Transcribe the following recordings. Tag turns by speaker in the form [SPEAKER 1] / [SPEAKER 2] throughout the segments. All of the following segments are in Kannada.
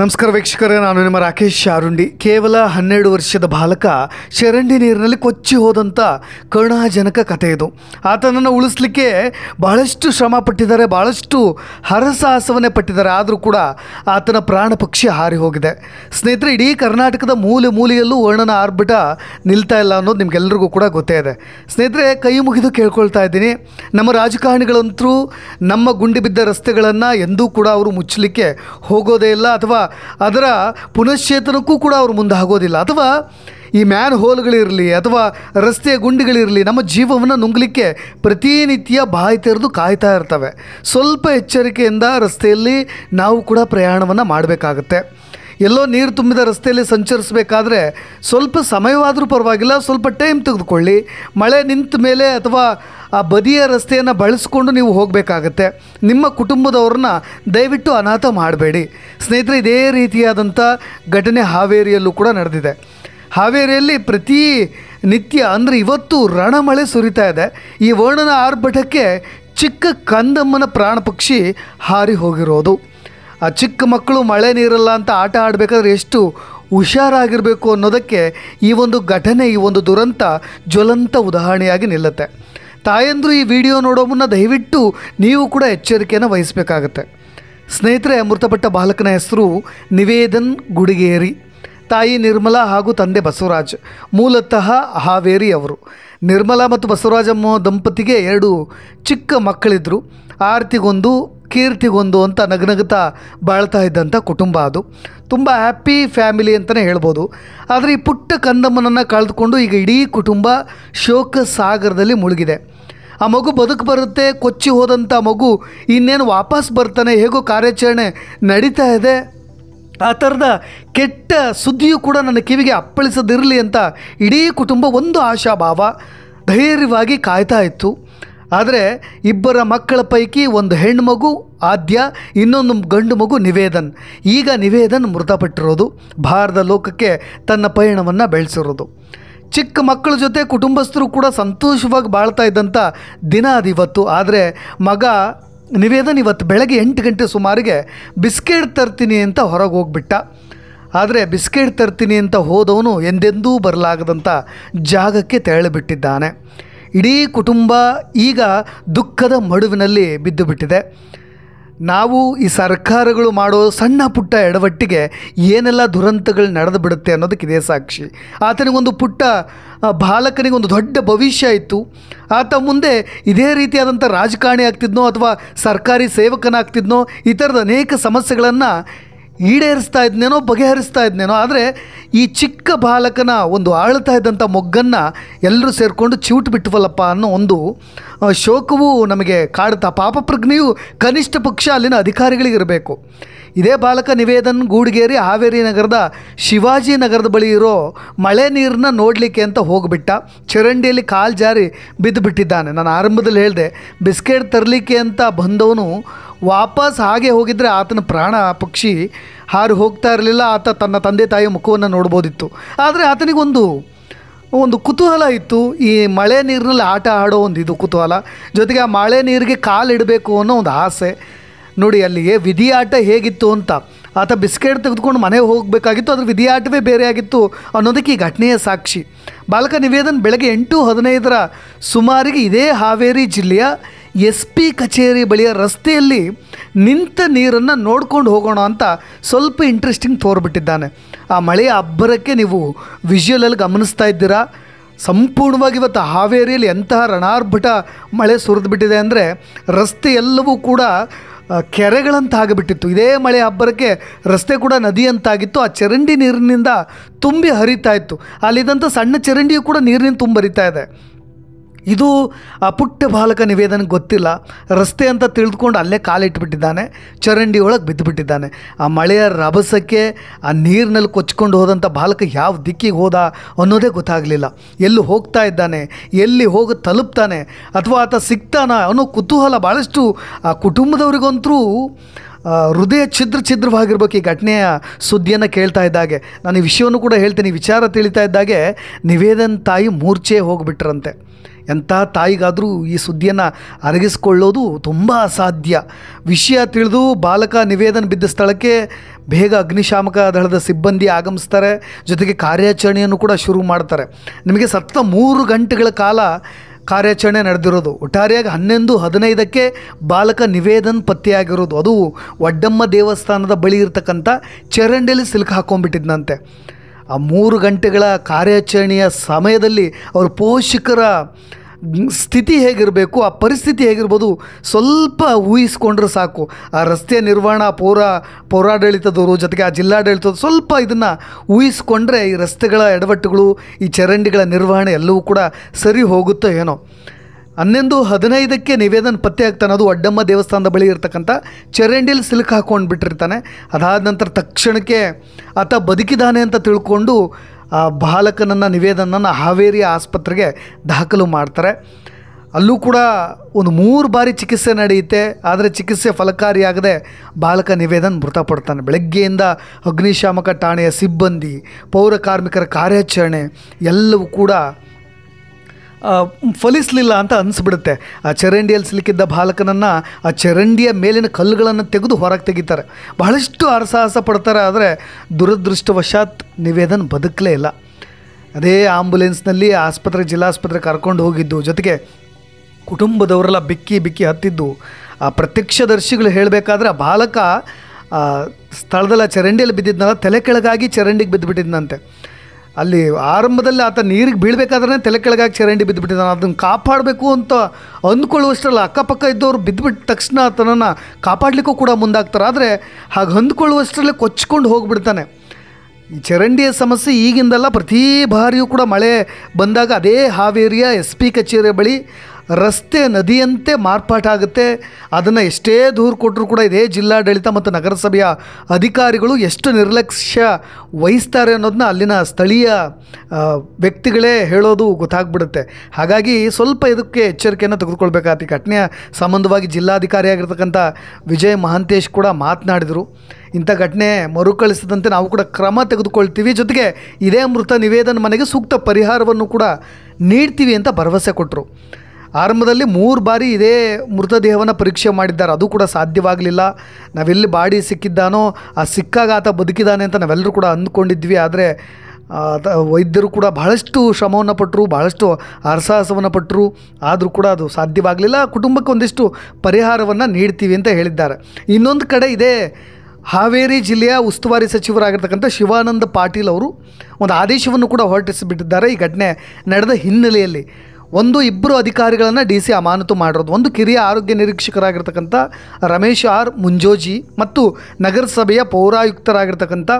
[SPEAKER 1] ನಮಸ್ಕಾರ ವೀಕ್ಷಕರೇ ನಾನು ನಿಮ್ಮ ರಾಕೇಶ್ ಶಾರುಂಡಿ ಕೇವಲ ಹನ್ನೆರಡು ವರ್ಷದ ಬಾಲಕ ಶರಂಡಿ ನೀರಿನಲ್ಲಿ ಕೊಚ್ಚಿ ಹೋದಂಥ ಕರುಣಾಜನಕ ಕಥೆ ಇದು ಆತನನ್ನು ಉಳಿಸ್ಲಿಕ್ಕೆ ಬಹಳಷ್ಟು ಶ್ರಮ ಪಟ್ಟಿದ್ದಾರೆ ಭಾಳಷ್ಟು ಹರಸಾಹಸವನ್ನೇ ಪಟ್ಟಿದ್ದಾರೆ ಆದರೂ ಕೂಡ ಆತನ ಪ್ರಾಣ ಪಕ್ಷಿ ಹಾರಿ ಹೋಗಿದೆ ಸ್ನೇಹಿತರೆ ಇಡೀ ಕರ್ನಾಟಕದ ಮೂಲೆ ಮೂಲೆಯಲ್ಲೂ ವರ್ಣನ ಆರ್ಬಿಟ ನಿಲ್ತಾ ಇಲ್ಲ ಅನ್ನೋದು ನಿಮಗೆಲ್ಲರಿಗೂ ಕೂಡ ಗೊತ್ತೇ ಇದೆ ಸ್ನೇಹಿತರೆ ಕೈ ಮುಗಿದು ಕೇಳ್ಕೊಳ್ತಾ ಇದ್ದೀನಿ ನಮ್ಮ ರಾಜಕಾರಣಿಗಳಂತರೂ ನಮ್ಮ ಗುಂಡಿ ಬಿದ್ದ ರಸ್ತೆಗಳನ್ನು ಎಂದೂ ಕೂಡ ಅವರು ಮುಚ್ಚಲಿಕ್ಕೆ ಹೋಗೋದೇ ಇಲ್ಲ ಅಥವಾ ಅದರ ಪುನಶ್ಚೇತನಕ್ಕೂ ಕೂಡ ಅವರು ಮುಂದೆ ಆಗೋದಿಲ್ಲ ಅಥವಾ ಈ ಮ್ಯಾನ್ ಹೋಲ್ಗಳಿರಲಿ ಅಥವಾ ರಸ್ತೆಯ ಗುಂಡಿಗಳಿರಲಿ ನಮ್ಮ ಜೀವವನ್ನು ನುಂಗಲಿಕ್ಕೆ ಪ್ರತಿನಿತ್ಯ ಬಾಯಿ ತೆರೆದು ಕಾಯ್ತಾ ಇರ್ತವೆ ಸ್ವಲ್ಪ ಎಚ್ಚರಿಕೆಯಿಂದ ರಸ್ತೆಯಲ್ಲಿ ನಾವು ಕೂಡ ಪ್ರಯಾಣವನ್ನು ಮಾಡಬೇಕಾಗತ್ತೆ ಎಲ್ಲೋ ನೀರು ತುಂಬಿದ ರಸ್ತೆಯಲ್ಲಿ ಸಂಚರಿಸಬೇಕಾದ್ರೆ ಸ್ವಲ್ಪ ಸಮಯವಾದರೂ ಪರವಾಗಿಲ್ಲ ಸ್ವಲ್ಪ ಟೈಮ್ ತೆಗೆದುಕೊಳ್ಳಿ ಮಳೆ ನಿಂತ ಮೇಲೆ ಅಥವಾ ಆ ಬದಿಯ ರಸ್ತೆಯನ್ನು ಬಳಸಿಕೊಂಡು ನೀವು ಹೋಗಬೇಕಾಗತ್ತೆ ನಿಮ್ಮ ಕುಟುಂಬದವ್ರನ್ನ ದಯವಿಟ್ಟು ಅನಾಥ ಮಾಡಬೇಡಿ ಸ್ನೇಹಿತರೆ ಇದೇ ರೀತಿಯಾದಂಥ ಘಟನೆ ಹಾವೇರಿಯಲ್ಲೂ ಕೂಡ ನಡೆದಿದೆ ಹಾವೇರಿಯಲ್ಲಿ ಪ್ರತಿ ನಿತ್ಯ ಅಂದರೆ ಇವತ್ತು ರಣಮಳೆ ಸುರಿತಾ ಇದೆ ಈ ವರ್ಣನ ಆರ್ಭಟಕ್ಕೆ ಚಿಕ್ಕ ಕಂದಮ್ಮನ ಪ್ರಾಣ ಪಕ್ಷಿ ಹಾರಿ ಹೋಗಿರೋದು ಆ ಚಿಕ್ಕ ಮಕ್ಕಳು ಮಳೆ ನೀರಲ್ಲ ಅಂತ ಆಟ ಆಡಬೇಕಾದ್ರೆ ಎಷ್ಟು ಹುಷಾರಾಗಿರಬೇಕು ಅನ್ನೋದಕ್ಕೆ ಈ ಒಂದು ಘಟನೆ ಈ ಒಂದು ದುರಂತ ಜ್ವಲಂತ ಉದಾಹರಣೆಯಾಗಿ ನಿಲ್ಲುತ್ತೆ ತಾಯಂದರು ಈ ವಿಡಿಯೋ ನೋಡೋ ಮುನ್ನ ದಯವಿಟ್ಟು ನೀವು ಕೂಡ ಎಚ್ಚರಿಕೆಯನ್ನು ವಹಿಸಬೇಕಾಗತ್ತೆ ಸ್ನೇಹಿತರೆ ಮೃತಪಟ್ಟ ಬಾಲಕನ ಹೆಸರು ನಿವೇದನ್ ಗುಡಿಗೇರಿ ತಾಯಿ ನಿರ್ಮಲಾ ಹಾಗೂ ತಂದೆ ಬಸವರಾಜ್ ಮೂಲತಃ ಹಾವೇರಿ ಅವರು ನಿರ್ಮಲಾ ಮತ್ತು ಬಸವರಾಜಮ್ಮ ದಂಪತಿಗೆ ಎರಡು ಚಿಕ್ಕ ಮಕ್ಕಳಿದ್ದರು ಆರತಿಗೊಂದು ಕೀರ್ತಿಗೊಂದು ಅಂತ ನಗನಗುತ್ತಾ ಬಾಳ್ತಾ ಇದ್ದಂಥ ಕುಟುಂಬ ಅದು ತುಂಬ ಹ್ಯಾಪಿ ಫ್ಯಾಮಿಲಿ ಅಂತಲೇ ಹೇಳ್ಬೋದು ಆದರೆ ಈ ಪುಟ್ಟ ಕಂದಮ್ಮನನ್ನು ಕಳೆದುಕೊಂಡು ಈಗ ಇಡೀ ಕುಟುಂಬ ಶೋಕ ಸಾಗರದಲ್ಲಿ ಮುಳುಗಿದೆ ಆ ಮಗು ಬದುಕು ಬರುತ್ತೆ ಕೊಚ್ಚಿ ಹೋದಂಥ ಮಗು ಇನ್ನೇನು ವಾಪಸ್ ಬರ್ತಾನೆ ಹೇಗೋ ಕಾರ್ಯಾಚರಣೆ ನಡೀತಾ ಇದೆ ಆ ಥರದ ಕೆಟ್ಟ ಸುದ್ದಿಯೂ ಕೂಡ ನನ್ನ ಕಿವಿಗೆ ಅಪ್ಪಳಿಸದಿರಲಿ ಅಂತ ಇಡೀ ಕುಟುಂಬ ಒಂದು ಆಶಾಭಾವ ಧೈರ್ಯವಾಗಿ ಕಾಯ್ತಾ ಇತ್ತು ಆದರೆ ಇಬ್ಬರ ಮಕ್ಕಳ ಪೈಕಿ ಒಂದು ಹೆಣ್ಮಗು ಆದ್ಯ ಇನ್ನೊಂದು ಗಂಡು ಮಗು ನಿವೇದನ್ ಈಗ ನಿವೇದನ್ ಮೃತಪಟ್ಟಿರೋದು ಭಾರತ ಲೋಕಕ್ಕೆ ತನ್ನ ಪಯಣವನ್ನು ಬೆಳೆಸಿರೋದು ಚಿಕ್ಕ ಮಕ್ಕಳ ಜೊತೆ ಕುಟುಂಬಸ್ಥರು ಕೂಡ ಸಂತೋಷವಾಗಿ ಬಾಳ್ತಾ ಇದ್ದಂಥ ದಿನ ಅದು ಇವತ್ತು ಆದರೆ ಮಗ ನಿವೇದನ್ ಇವತ್ತು ಬೆಳಗ್ಗೆ ಎಂಟು ಗಂಟೆ ಸುಮಾರಿಗೆ ಬಿಸ್ಕೆಟ್ ತರ್ತೀನಿ ಅಂತ ಹೊರಗೆ ಹೋಗ್ಬಿಟ್ಟ ಆದರೆ ಬಿಸ್ಕೆಟ್ ತರ್ತೀನಿ ಅಂತ ಹೋದವನು ಎಂದೆಂದೂ ಬರಲಾಗದಂಥ ಜಾಗಕ್ಕೆ ತೆರಳಿಬಿಟ್ಟಿದ್ದಾನೆ ಇಡೀ ಕುಟುಂಬ ಈಗ ದುಃಖದ ಮಡುವಿನಲ್ಲಿ ಬಿದ್ದು ಬಿಟ್ಟಿದೆ ನಾವು ಈ ಸರ್ಕಾರಗಳು ಮಾಡೋ ಸಣ್ಣ ಪುಟ್ಟ ಎಡವಟ್ಟಿಗೆ ಏನೆಲ್ಲ ದುರಂತಗಳು ನಡೆದು ಬಿಡುತ್ತೆ ಅನ್ನೋದಕ್ಕೆ ಇದೇ ಸಾಕ್ಷಿ ಆತನಿಗೊಂದು ಪುಟ್ಟ ಬಾಲಕನಿಗೊಂದು ದೊಡ್ಡ ಭವಿಷ್ಯ ಇತ್ತು ಆತ ಮುಂದೆ ಇದೇ ರೀತಿಯಾದಂಥ ರಾಜಕಾರಣಿ ಆಗ್ತಿದ್ನೋ ಅಥವಾ ಸರ್ಕಾರಿ ಸೇವಕನಾಗ್ತಿದ್ನೋ ಈ ಥರದ ಅನೇಕ ಸಮಸ್ಯೆಗಳನ್ನು ಈಡೇರಿಸ್ತಾ ಇದ್ನೇನೋ ಬಗೆಹರಿಸ್ತಾ ಇದ್ನೇನೋ ಆದರೆ ಈ ಚಿಕ್ಕ ಬಾಲಕನ ಒಂದು ಆಳ್ತಾ ಇದ್ದಂಥ ಮೊಗ್ಗನ್ನು ಎಲ್ಲರೂ ಸೇರಿಕೊಂಡು ಚಿವುಟ್ ಬಿಟ್ವಲ್ಲಪ್ಪ ಅನ್ನೋ ಒಂದು ಶೋಕವು ನಮಗೆ ಕಾಡುತ್ತಾ ಪಾಪಪ್ರಜ್ಞೆಯು ಕನಿಷ್ಠ ಪಕ್ಷ ಅಲ್ಲಿನ ಅಧಿಕಾರಿಗಳಿಗಿರಬೇಕು ಇದೇ ಬಾಲಕ ನಿವೇದನ್ ಗೂಡಿಗೇರಿ ಹಾವೇರಿ ನಗರದ ಶಿವಾಜಿ ನಗರದ ಬಳಿ ಇರೋ ಮಳೆ ನೀರನ್ನ ನೋಡಲಿಕ್ಕೆ ಅಂತ ಹೋಗಿಬಿಟ್ಟ ಚರಂಡಿಯಲ್ಲಿ ಕಾಲು ಜಾರಿ ಬಿದ್ದುಬಿಟ್ಟಿದ್ದಾನೆ ನಾನು ಆರಂಭದಲ್ಲಿ ಹೇಳಿದೆ ಬಿಸ್ಕೆಟ್ ತರಲಿಕ್ಕೆ ಅಂತ ಬಂದವನು ವಾಪಸ್ ಹಾಗೆ ಹೋಗಿದ್ರೆ ಆತನ ಪ್ರಾಣ ಪಕ್ಷಿ ಹಾರು ಹೋಗ್ತಾ ಇರಲಿಲ್ಲ ಆತ ತನ್ನ ತಂದೆ ತಾಯಿಯ ಮುಖವನ್ನು ನೋಡ್ಬೋದಿತ್ತು ಆದರೆ ಆತನಿಗೊಂದು ಒಂದು ಕುತೂಹಲ ಇತ್ತು ಈ ಮಳೆ ನೀರಿನಲ್ಲಿ ಆಟ ಆಡೋ ಒಂದು ಇದು ಕುತೂಹಲ ಜೊತೆಗೆ ಆ ಮಳೆ ನೀರಿಗೆ ಕಾಲಿಡಬೇಕು ಅನ್ನೋ ಒಂದು ಆಸೆ ನೋಡಿ ಅಲ್ಲಿಗೆ ವಿಧಿಯಾಟ ಹೇಗಿತ್ತು ಅಂತ ಆತ ಬಿಸ್ಕೆಟ್ ತೆಗೆದುಕೊಂಡು ಮನೆಗೆ ಹೋಗಬೇಕಾಗಿತ್ತು ಅದ್ರ ವಿಧಿಯಾಟವೇ ಬೇರೆ ಆಗಿತ್ತು ಅನ್ನೋದಕ್ಕೆ ಈ ಘಟನೆಯ ಸಾಕ್ಷಿ ಬಾಲಕ ನಿವೇದನ್ ಬೆಳಗ್ಗೆ ಎಂಟು ಹದಿನೈದರ ಸುಮಾರಿಗೆ ಇದೇ ಹಾವೇರಿ ಜಿಲ್ಲೆಯ ಎಸ್ ಪಿ ಕಚೇರಿ ಬಳಿಯ ರಸ್ತೆಯಲ್ಲಿ ನಿಂತ ನೀರನ್ನು ನೋಡ್ಕೊಂಡು ಹೋಗೋಣ ಅಂತ ಸ್ವಲ್ಪ ಇಂಟ್ರೆಸ್ಟಿಂಗ್ ತೋರ್ಬಿಟ್ಟಿದ್ದಾನೆ ಆ ಮಳೆಯ ಅಬ್ಬರಕ್ಕೆ ನೀವು ವಿಜುವಲಲ್ಲಿ ಗಮನಿಸ್ತಾ ಇದ್ದೀರಾ ಸಂಪೂರ್ಣವಾಗಿ ಇವತ್ತು ಹಾವೇರಿಯಲ್ಲಿ ಎಂತಹ ರಣಾರ್ಭಟ ಮಳೆ ಬಿಟ್ಟಿದೆ ಅಂದರೆ ರಸ್ತೆ ಎಲ್ಲವೂ ಕೂಡ ಕೆರೆಗಳಂತ ಆಗಿಬಿಟ್ಟಿತ್ತು ಇದೇ ಮಳೆ ಅಬ್ಬರಕ್ಕೆ ರಸ್ತೆ ಕೂಡ ನದಿಯಂತಾಗಿತ್ತು ಆ ಚರಂಡಿ ನೀರಿನಿಂದ ತುಂಬಿ ಹರಿತಾ ಇತ್ತು ಅಲ್ಲಿದ್ದಂಥ ಸಣ್ಣ ಚರಂಡಿಯು ಕೂಡ ನೀರಿನಿಂದ ತುಂಬರಿತಾ ಇದೆ ಇದು ಆ ಪುಟ್ಟ ಬಾಲಕ ನಿವೇದನೆ ಗೊತ್ತಿಲ್ಲ ರಸ್ತೆ ಅಂತ ತಿಳಿದುಕೊಂಡು ಅಲ್ಲೇ ಕಾಲಿಟ್ಬಿಟ್ಟಿದ್ದಾನೆ ಚರಂಡಿ ಒಳಗೆ ಬಿದ್ದುಬಿಟ್ಟಿದ್ದಾನೆ ಆ ಮಳೆಯ ರಭಸಕ್ಕೆ ಆ ನೀರಿನಲ್ಲಿ ಕೊಚ್ಕೊಂಡು ಹೋದಂಥ ಬಾಲಕ ಯಾವ ದಿಕ್ಕಿಗೆ ಹೋದ ಅನ್ನೋದೇ ಗೊತ್ತಾಗಲಿಲ್ಲ ಎಲ್ಲಿ ಹೋಗ್ತಾ ಇದ್ದಾನೆ ಎಲ್ಲಿ ಹೋಗಿ ತಲುಪ್ತಾನೆ ಅಥವಾ ಆತ ಸಿಗ್ತಾನ ಅನ್ನೋ ಕುತೂಹಲ ಭಾಳಷ್ಟು ಆ ಕುಟುಂಬದವ್ರಿಗಂತರೂ ಹೃದಯ ಛಿದ್ರ ಛಿದ್ರವಾಗಿರ್ಬೇಕು ಈ ಘಟನೆಯ ಸುದ್ದಿಯನ್ನು ಕೇಳ್ತಾ ಇದ್ದಾಗೆ ನಾನು ಈ ವಿಷಯವನ್ನು ಕೂಡ ಹೇಳ್ತೀನಿ ವಿಚಾರ ತಿಳಿತಾ ಇದ್ದಾಗೆ ನಿವೇದನ್ ತಾಯಿ ಮೂರ್ಛೆ ಹೋಗಿಬಿಟ್ರಂತೆ ಎಂಥ ತಾಯಿಗಾದರೂ ಈ ಸುದ್ದಿಯನ್ನು ಅರಗಿಸ್ಕೊಳ್ಳೋದು ತುಂಬ ಅಸಾಧ್ಯ ವಿಷಯ ತಿಳಿದು ಬಾಲಕ ನಿವೇದನ ಬಿದ್ದ ಸ್ಥಳಕ್ಕೆ ಬೇಗ ಅಗ್ನಿಶಾಮಕ ದಳದ ಸಿಬ್ಬಂದಿ ಆಗಮಿಸ್ತಾರೆ ಜೊತೆಗೆ ಕಾರ್ಯಾಚರಣೆಯನ್ನು ಕೂಡ ಶುರು ಮಾಡ್ತಾರೆ ನಿಮಗೆ ಸತ್ತ ಮೂರು ಗಂಟೆಗಳ ಕಾಲ ಕಾರ್ಯಾಚರಣೆ ನಡೆದಿರೋದು ಒಟ್ಟಾರೆಯಾಗಿ ಹನ್ನೊಂದು ಹದಿನೈದಕ್ಕೆ ಬಾಲಕ ನಿವೇದನ್ ಪತ್ತೆಯಾಗಿರೋದು ಅದು ಒಡ್ಡಮ್ಮ ದೇವಸ್ಥಾನದ ಬಳಿ ಇರತಕ್ಕಂಥ ಚರಂಡಿಯಲ್ಲಿ ಸಿಲುಕು ಹಾಕೊಂಡ್ಬಿಟ್ಟಿದ್ನಂತೆ ಆ ಮೂರು ಗಂಟೆಗಳ ಕಾರ್ಯಾಚರಣೆಯ ಸಮಯದಲ್ಲಿ ಅವ್ರ ಪೋಷಕರ ಸ್ಥಿತಿ ಹೇಗಿರಬೇಕು ಆ ಪರಿಸ್ಥಿತಿ ಹೇಗಿರ್ಬೋದು ಸ್ವಲ್ಪ ಊಹಿಸ್ಕೊಂಡ್ರೆ ಸಾಕು ಆ ರಸ್ತೆ ನಿರ್ವಹಣಾ ಪೌರ ಪೌರಾಡಳಿತದವರು ಜೊತೆಗೆ ಆ ಜಿಲ್ಲಾಡಳಿತದವರು ಸ್ವಲ್ಪ ಇದನ್ನು ಊಹಿಸ್ಕೊಂಡ್ರೆ ಈ ರಸ್ತೆಗಳ ಎಡವಟ್ಟುಗಳು ಈ ಚರಂಡಿಗಳ ನಿರ್ವಹಣೆ ಎಲ್ಲವೂ ಕೂಡ ಸರಿ ಹೋಗುತ್ತೋ ಏನೋ ಹನ್ನೊಂದು ಹದಿನೈದಕ್ಕೆ ನಿವೇದನ್ ಪತ್ತೆ ಆಗ್ತಾನೆ ಅದು ಅಡ್ಡಮ್ಮ ದೇವಸ್ಥಾನದ ಬಳಿ ಇರ್ತಕ್ಕಂಥ ಚರಂಡಿಲ್ ಸಿಲುಕು ಹಾಕೊಂಡು ಬಿಟ್ಟಿರ್ತಾನೆ ಅದಾದ ನಂತರ ತಕ್ಷಣಕ್ಕೆ ಆತ ಬದುಕಿದ್ದಾನೆ ಅಂತ ತಿಳ್ಕೊಂಡು ಆ ಬಾಲಕನನ್ನು ನಿವೇದನನ್ನು ಹಾವೇರಿ ಆಸ್ಪತ್ರೆಗೆ ದಾಖಲು ಮಾಡ್ತಾರೆ ಅಲ್ಲೂ ಕೂಡ ಒಂದು ಮೂರು ಬಾರಿ ಚಿಕಿತ್ಸೆ ನಡೆಯುತ್ತೆ ಆದರೆ ಚಿಕಿತ್ಸೆ ಫಲಕಾರಿಯಾಗದೆ ಬಾಲಕ ನಿವೇದನ್ ಮೃತಪಡ್ತಾನೆ ಬೆಳಗ್ಗೆಯಿಂದ ಅಗ್ನಿಶಾಮಕ ಠಾಣೆಯ ಸಿಬ್ಬಂದಿ ಪೌರ ಕಾರ್ಮಿಕರ ಕಾರ್ಯಾಚರಣೆ ಎಲ್ಲವೂ ಕೂಡ ಫಲಿಸಲಿಲ್ಲ ಅಂತ ಅನಿಸ್ಬಿಡುತ್ತೆ ಆ ಚರಂಡಿಯಲ್ಲಿ ಸಿಲುಕಿದ್ದ ಬಾಲಕನನ್ನು ಆ ಚರಂಡಿಯ ಮೇಲಿನ ಕಲ್ಲುಗಳನ್ನು ತೆಗೆದು ಹೊರಗೆ ತೆಗಿತಾರೆ ಬಹಳಷ್ಟು ಅರಸಾಹಸ ಪಡ್ತಾರೆ ಆದರೆ ದುರದೃಷ್ಟವಶಾತ್ ನಿವೇದನ್ ಬದುಕಲೇ ಇಲ್ಲ ಅದೇ ಆಂಬುಲೆನ್ಸ್ನಲ್ಲಿ ಆಸ್ಪತ್ರೆ ಜಿಲ್ಲಾಸ್ಪತ್ರೆ ಕರ್ಕೊಂಡು ಹೋಗಿದ್ದು ಜೊತೆಗೆ ಕುಟುಂಬದವರೆಲ್ಲ ಬಿಕ್ಕಿ ಬಿಕ್ಕಿ ಹತ್ತಿದ್ದು ಆ ಪ್ರತ್ಯಕ್ಷದರ್ಶಿಗಳು ಹೇಳಬೇಕಾದ್ರೆ ಆ ಬಾಲಕ ಸ್ಥಳದಲ್ಲಿ ಚರಂಡಿಯಲ್ಲಿ ಬಿದ್ದಿದ್ದನಲ್ಲ ತಲೆ ಕೆಳಗಾಗಿ ಚರಂಡಿಗೆ ಬಿದ್ದುಬಿಟ್ಟಿದ್ನಂತೆ ಅಲ್ಲಿ ಆರಂಭದಲ್ಲಿ ಆತ ನೀರಿಗೆ ಬೀಳಬೇಕಾದ್ರೆ ತಲೆ ಕೆಳಗಾಗಿ ಚರಂಡಿ ಬಿದ್ದುಬಿಟ್ಟಿದ್ದಾನೆ ಅದನ್ನು ಕಾಪಾಡಬೇಕು ಅಂತ ಅಂದ್ಕೊಳ್ಳುವಷ್ಟರಲ್ಲಿ ಅಕ್ಕಪಕ್ಕ ಇದ್ದವರು ಬಿದ್ದುಬಿಟ್ಟ ತಕ್ಷಣ ಆತನನ್ನು ಕಾಪಾಡಲಿಕ್ಕೂ ಕೂಡ ಮುಂದಾಗ್ತಾರೆ ಆದರೆ ಹಾಗೆ ಹೊಂದ್ಕೊಳ್ಳುವಷ್ಟರಲ್ಲಿ ಕೊಚ್ಕೊಂಡು ಹೋಗಿಬಿಡ್ತಾನೆ ಈ ಚರಂಡಿಯ ಸಮಸ್ಯೆ ಈಗಿಂದಲ್ಲ ಪ್ರತಿ ಬಾರಿಯೂ ಕೂಡ ಮಳೆ ಬಂದಾಗ ಅದೇ ಹಾವೇರಿಯ ಎಸ್ ಪಿ ಕಚೇರಿಯ ಬಳಿ ರಸ್ತೆ ನದಿಯಂತೆ ಮಾರ್ಪಾಟಾಗುತ್ತೆ ಅದನ್ನು ಎಷ್ಟೇ ದೂರ ಕೊಟ್ಟರೂ ಕೂಡ ಇದೇ ಜಿಲ್ಲಾಡಳಿತ ಮತ್ತು ನಗರಸಭೆಯ ಅಧಿಕಾರಿಗಳು ಎಷ್ಟು ನಿರ್ಲಕ್ಷ್ಯ ವಹಿಸ್ತಾರೆ ಅನ್ನೋದನ್ನ ಅಲ್ಲಿನ ಸ್ಥಳೀಯ ವ್ಯಕ್ತಿಗಳೇ ಹೇಳೋದು ಗೊತ್ತಾಗ್ಬಿಡುತ್ತೆ ಹಾಗಾಗಿ ಸ್ವಲ್ಪ ಇದಕ್ಕೆ ಎಚ್ಚರಿಕೆಯನ್ನು ತೆಗೆದುಕೊಳ್ಬೇಕಾಗುತ್ತೆ ಘಟನೆಯ ಸಂಬಂಧವಾಗಿ ಜಿಲ್ಲಾಧಿಕಾರಿಯಾಗಿರ್ತಕ್ಕಂಥ ವಿಜಯ್ ಮಹಾಂತೇಶ್ ಕೂಡ ಮಾತನಾಡಿದರು ಇಂಥ ಘಟನೆ ಮರುಕಳಿಸದಂತೆ ನಾವು ಕೂಡ ಕ್ರಮ ತೆಗೆದುಕೊಳ್ತೀವಿ ಜೊತೆಗೆ ಇದೇ ಮೃತ ನಿವೇದನ ಮನೆಗೆ ಸೂಕ್ತ ಪರಿಹಾರವನ್ನು ಕೂಡ ನೀಡ್ತೀವಿ ಅಂತ ಭರವಸೆ ಕೊಟ್ಟರು ಆರಂಭದಲ್ಲಿ ಮೂರು ಬಾರಿ ಇದೇ ಮೃತದೇಹವನ್ನು ಪರೀಕ್ಷೆ ಮಾಡಿದ್ದಾರೆ ಅದು ಕೂಡ ಸಾಧ್ಯವಾಗಲಿಲ್ಲ ನಾವೆಲ್ಲಿ ಬಾಡಿ ಸಿಕ್ಕಿದ್ದಾನೋ ಆ ಸಿಕ್ಕಾಗ ಆತ ಬದುಕಿದ್ದಾನೆ ಅಂತ ನಾವೆಲ್ಲರೂ ಕೂಡ ಅಂದ್ಕೊಂಡಿದ್ವಿ ಆದರೆ ವೈದ್ಯರು ಕೂಡ ಬಹಳಷ್ಟು ಶ್ರಮವನ್ನು ಪಟ್ಟರು ಬಹಳಷ್ಟು ಹರಸಾಹಸವನ್ನು ಪಟ್ಟರು ಆದರೂ ಕೂಡ ಅದು ಸಾಧ್ಯವಾಗಲಿಲ್ಲ ಕುಟುಂಬಕ್ಕೆ ಒಂದಿಷ್ಟು ಪರಿಹಾರವನ್ನು ನೀಡ್ತೀವಿ ಅಂತ ಹೇಳಿದ್ದಾರೆ ಇನ್ನೊಂದು ಕಡೆ ಇದೇ ಹಾವೇರಿ ಜಿಲ್ಲೆಯ ಉಸ್ತುವಾರಿ ಸಚಿವರಾಗಿರ್ತಕ್ಕಂಥ ಶಿವಾನಂದ ಪಾಟೀಲ್ ಅವರು ಒಂದು ಆದೇಶವನ್ನು ಕೂಡ ಹೊರಟಿಸಿಬಿಟ್ಟಿದ್ದಾರೆ ಈ ಘಟನೆ ನಡೆದ ಹಿನ್ನೆಲೆಯಲ್ಲಿ ಒಂದು ಇಬ್ಬರು ಅಧಿಕಾರಿಗಳನ್ನು ಡಿ ಸಿ ಅಮಾನತು ಮಾಡಿರೋದು ಒಂದು ಕಿರಿಯ ಆರೋಗ್ಯ ನಿರೀಕ್ಷಕರಾಗಿರ್ತಕ್ಕಂಥ ರಮೇಶ್ ಆರ್ ಮುಂಜೋಜಿ ಮತ್ತು ನಗರಸಭೆಯ ಪೌರಾಯುಕ್ತರಾಗಿರ್ತಕ್ಕಂಥ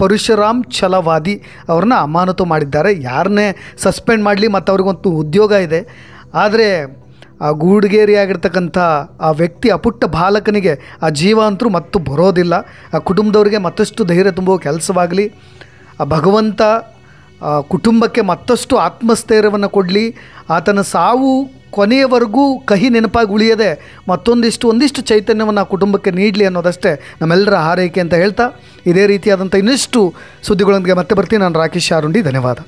[SPEAKER 1] ಪರಶುರಾಮ್ ಛಲವಾದಿ ಅವ್ರನ್ನ ಅಮಾನತು ಮಾಡಿದ್ದಾರೆ ಯಾರನ್ನೇ ಸಸ್ಪೆಂಡ್ ಮಾಡಲಿ ಮತ್ತು ಅವ್ರಿಗೊಂದು ಉದ್ಯೋಗ ಇದೆ ಆದರೆ ಆ ಗೂಡುಗೇರಿಯಾಗಿರ್ತಕ್ಕಂಥ ಆ ವ್ಯಕ್ತಿ ಆ ಪುಟ್ಟ ಬಾಲಕನಿಗೆ ಆ ಜೀವ ಅಂತರೂ ಮತ್ತು ಬರೋದಿಲ್ಲ ಆ ಕುಟುಂಬದವ್ರಿಗೆ ಮತ್ತಷ್ಟು ಧೈರ್ಯ ತುಂಬುವ ಕೆಲಸವಾಗಲಿ ಆ ಭಗವಂತ ಕುಟುಂಬಕ್ಕೆ ಮತ್ತಷ್ಟು ಆತ್ಮಸ್ಥೈರ್ಯವನ್ನು ಕೊಡಲಿ ಆತನ ಸಾವು ಕೊನೆಯವರೆಗೂ ಕಹಿ ನೆನಪಾಗಿ ಉಳಿಯದೆ ಮತ್ತೊಂದಿಷ್ಟು ಒಂದಿಷ್ಟು ಚೈತನ್ಯವನ್ನು ಆ ಕುಟುಂಬಕ್ಕೆ ನೀಡಲಿ ಅನ್ನೋದಷ್ಟೇ ನಮ್ಮೆಲ್ಲರ ಹಾರೈಕೆ ಅಂತ ಹೇಳ್ತಾ ಇದೇ ರೀತಿಯಾದಂಥ ಇನ್ನಷ್ಟು ಸುದ್ದಿಗಳೊಂದಿಗೆ ಮತ್ತೆ ಬರ್ತೀನಿ ನಾನು ರಾಕೇಶ್ ಶಾರುಂಡಿ ಧನ್ಯವಾದ